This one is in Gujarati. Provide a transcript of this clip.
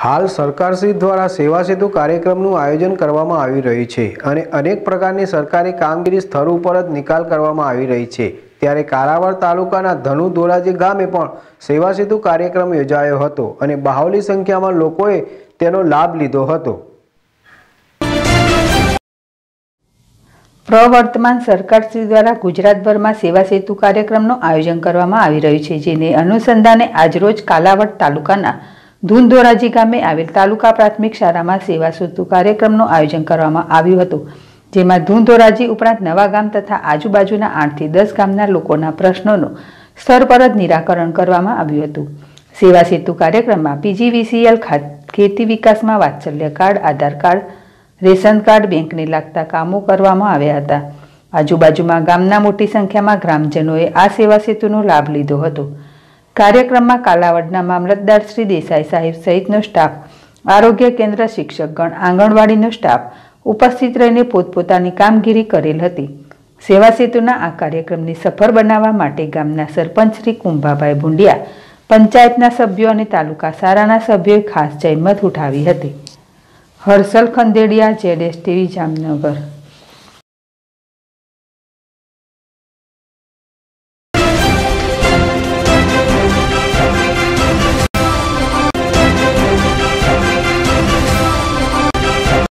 હાલ સરકારશ્રી દ્વારા સેવા સેતુ કાર્યક્રમનું આયોજન કરવામાં આવી રહ્યું છે અને અનેક પ્રકારની સરકારી કામગીરી સ્થળ ઉપર જ નિકાલ કરવામાં આવી રહી છે ત્યારે કારાવડ તાલુકાના ધનુ ધોરાજી ગામે પણ સેવા સેતુ કાર્યક્રમ યોજાયો હતો અને બાહુલી સંખ્યામાં લોકોએ તેનો લાભ લીધો હતો પ્રવર્તમાન સરકારશ્રી દ્વારા ગુજરાતભરમાં સેવા સેતુ કાર્યક્રમનું આયોજન કરવામાં આવી રહ્યું છે જેને અનુસંધાને આજરોજ કાલાવડ તાલુકાના ધૂંધોરાજી ગામે આવેલ તાલુકા પ્રાથમિક શાળામાં સેવા સેતુ કાર્યક્રમનું આયોજન કરવામાં આવ્યું હતું જેમાં ધૂંધોરાજી ઉપરાંત નવા ગામ તથા આજુબાજુના આઠથી દસ ગામના લોકોના પ્રશ્નોનું સ્તર પર જ નિરાકરણ કરવામાં આવ્યું હતું સેવા સેતુ કાર્યક્રમમાં પીજીવીસીએલ ખેતી વિકાસમાં Vatsalya card Aadhaar card ration card બેંકને લાગતા કામો કરવામાં આવ્યા હતા આજુબાજુમાં ગામના મોટી સંખ્યામાં ગ્રામજનોએ આ સેવા સેતુનો લાભ લીધો હતો કાર્યક્રમમાં કાલાવડના મામલતદાર શ્રી દેસાઈ સાહેબ સહિતનો સ્ટાફ આરોગ્ય કેન્દ્ર શિક્ષકગણ આંગણવાડીનો સ્ટાફ ઉપસ્થિત રહીને પોતપોતાની કામગીરી કરેલ હતી સેવા સેતુના આ કાર્યક્રમને સફળ બનાવવા માટે ગામના સરપંચ શ્રી કુંભાભાઈ ભુંડિયા પંચાયતના સભ્યો અને તાલુકા સારાના સભ્યોએ ખાસ જહેમત ઉઠાવી હતી હર્ષલ ખંદેડિયા જેડ ટીવી જામનગર